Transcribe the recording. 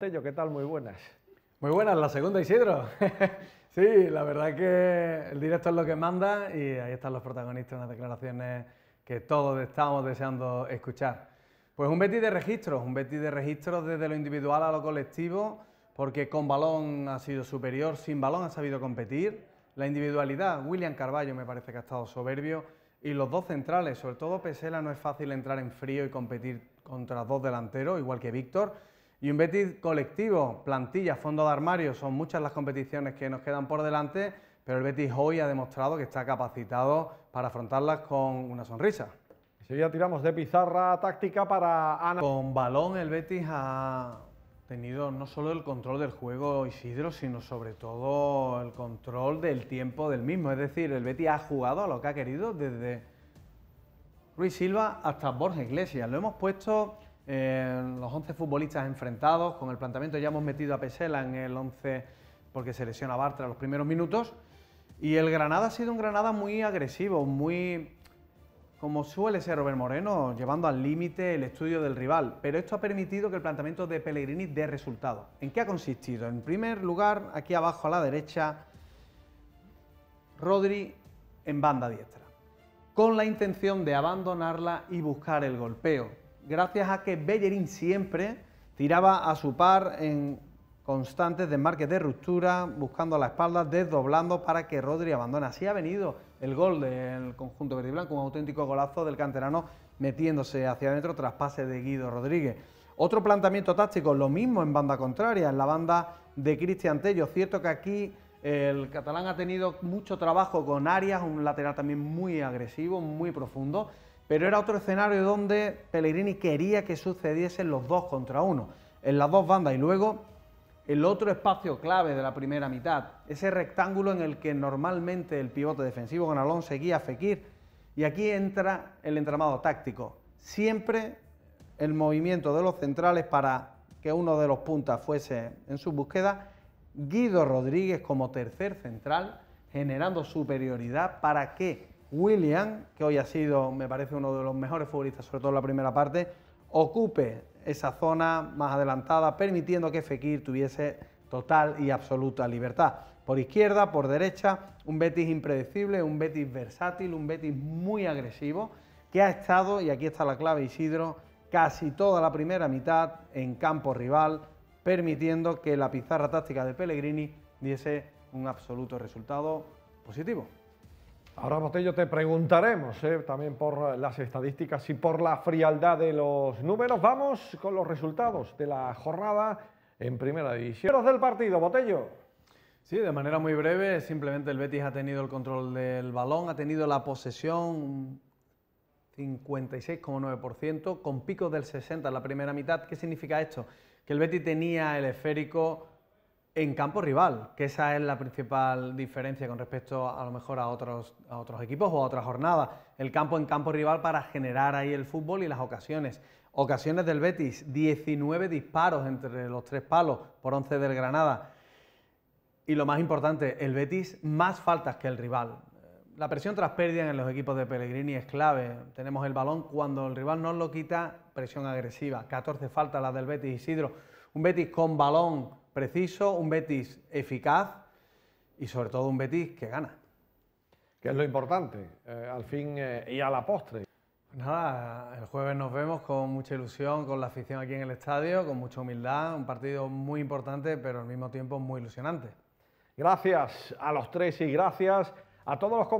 Tello, ¿qué tal? Muy buenas. Muy buenas, la segunda Isidro. sí, la verdad es que el directo es lo que manda y ahí están los protagonistas, las declaraciones que todos estamos deseando escuchar. Pues un Betis de registros, un Betis de registros desde lo individual a lo colectivo, porque con balón ha sido superior, sin balón ha sabido competir. La individualidad, William Carballo me parece que ha estado soberbio y los dos centrales, sobre todo Pesela, no es fácil entrar en frío y competir contra dos delanteros, igual que Víctor y un Betis colectivo, plantilla, fondo de armario, son muchas las competiciones que nos quedan por delante, pero el Betis hoy ha demostrado que está capacitado para afrontarlas con una sonrisa. si ya tiramos de pizarra táctica para Ana. Con balón el Betis ha tenido no solo el control del juego Isidro, sino sobre todo el control del tiempo del mismo. Es decir, el Betis ha jugado a lo que ha querido desde Ruiz Silva hasta Borges Iglesias. Lo hemos puesto los 11 futbolistas enfrentados, con el planteamiento ya hemos metido a Pesela en el 11 porque se lesiona a Bartra los primeros minutos. Y el Granada ha sido un Granada muy agresivo, muy como suele ser Robert Moreno, llevando al límite el estudio del rival. Pero esto ha permitido que el planteamiento de Pellegrini dé resultado. ¿En qué ha consistido? En primer lugar, aquí abajo a la derecha, Rodri en banda diestra, con la intención de abandonarla y buscar el golpeo gracias a que Bellerín siempre tiraba a su par en constantes desmarques de ruptura, buscando la espalda, desdoblando para que Rodri abandone. Así ha venido el gol del conjunto verde y blanco, un auténtico golazo del canterano metiéndose hacia adentro tras pase de Guido Rodríguez. Otro planteamiento táctico, lo mismo en banda contraria, en la banda de Cristian Tello. Cierto que aquí el catalán ha tenido mucho trabajo con Arias, un lateral también muy agresivo, muy profundo. Pero era otro escenario donde Pellegrini quería que sucediesen los dos contra uno, en las dos bandas y luego el otro espacio clave de la primera mitad, ese rectángulo en el que normalmente el pivote defensivo con Alonso seguía a Fekir y aquí entra el entramado táctico. Siempre el movimiento de los centrales para que uno de los puntas fuese en su búsqueda, Guido Rodríguez como tercer central, generando superioridad para que William, que hoy ha sido, me parece, uno de los mejores futbolistas, sobre todo en la primera parte, ocupe esa zona más adelantada, permitiendo que Fekir tuviese total y absoluta libertad. Por izquierda, por derecha, un Betis impredecible, un Betis versátil, un Betis muy agresivo, que ha estado, y aquí está la clave Isidro, casi toda la primera mitad en campo rival, permitiendo que la pizarra táctica de Pellegrini diese un absoluto resultado positivo. Ahora, Botello, te preguntaremos eh, también por las estadísticas y por la frialdad de los números. Vamos con los resultados de la jornada en primera división. del partido, Botello. Sí, de manera muy breve, simplemente el Betis ha tenido el control del balón, ha tenido la posesión 56,9%, con picos del 60% en la primera mitad. ¿Qué significa esto? Que el Betis tenía el esférico en campo rival, que esa es la principal diferencia con respecto a, lo mejor a otros, a otros equipos o a otras jornadas. El campo en campo rival para generar ahí el fútbol y las ocasiones. Ocasiones del Betis, 19 disparos entre los tres palos por 11 del Granada. Y lo más importante, el Betis más faltas que el rival. La presión tras pérdida en los equipos de Pellegrini es clave. Tenemos el balón cuando el rival no lo quita, presión agresiva. 14 faltas las del Betis Isidro. Un Betis con balón preciso, un Betis eficaz y sobre todo un Betis que gana. Que es lo importante, eh, al fin eh, y a la postre. Pues nada, el jueves nos vemos con mucha ilusión, con la afición aquí en el estadio, con mucha humildad, un partido muy importante, pero al mismo tiempo muy ilusionante. Gracias a los tres y gracias a todos los compañeros.